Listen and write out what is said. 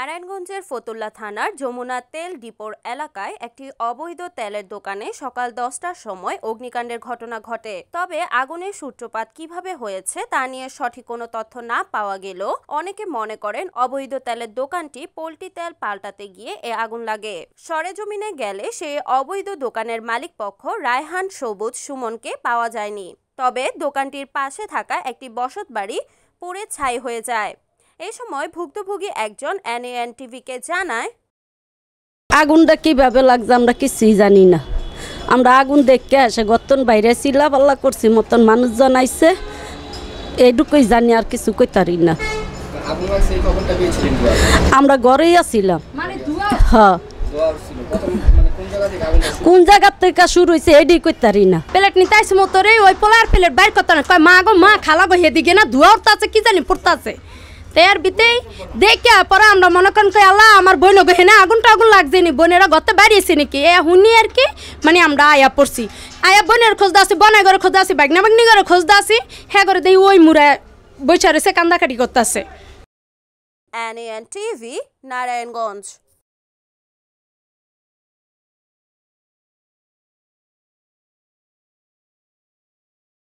নারায়ণগঞ্জের ফতুল্লা থানার যমুনা তেল ডিপোর এলাকায় একটি অবৈধ তেলের দোকানে সকাল দশটার সময় অগ্নিকাণ্ডের ঘটনা ঘটে তবে আগুনের সূত্রপাত কিভাবে হয়েছে তা নিয়ে সঠিক কোনো তথ্য না পাওয়া গেল অনেকে মনে করেন অবৈধ তেলের দোকানটি পোল্ট্রি তেল পাল্টাতে গিয়ে এ আগুন লাগে সরেজমিনে গেলে সেই অবৈধ দোকানের মালিক পক্ষ রায়হান সবুজ সুমনকে পাওয়া যায়নি তবে দোকানটির পাশে থাকা একটি বসত বাড়ি পুড়ে ছাই হয়ে যায় এই সময় ভুক্তভোগী একজন এনএএন টিভিকে জানায় আগুনটা কিভাবে লাগছে আমরা কিছুই জানি না আমরা আগুন দেখতে আসে গতন বাইরে চিল্লা পাল্লা করছি মতন মানুষজন আইসে এইটুকুই জানি আর কিছু কইতারি না আমরা ঘরেই আছিলাম মানে হ্যাঁ। কোন জায়গার থেকে শুরু হয়েছে এডি কইতারি না প্লেট নিতে আসি রে ওই পোলার প্লেট বাইর করতে কয় মা গো মা খালা গো হেদিকে না ধোয়া উঠতে আছে কি জানি পড়তে আছে এর বিতেই দেখে পরে আমরা মনে করেন কই আল্লাহ আমার বোন গহেনা আগুনটা আগুন লাগছে নি বোনেরা গতে বাড়িয়েছে নাকি এ শুনি আর কি মানে আমরা আয়া পড়ছি আয়া বোনের খোঁজ দাসি বনাই ঘরে খোঁজ দাসি বাগনা বাগনি ঘরে খোঁজ দাসি হ্যাঁ করে দেই ওই মুরা বৈশা রয়েছে কান্দাকাটি করতেছে NAN TV,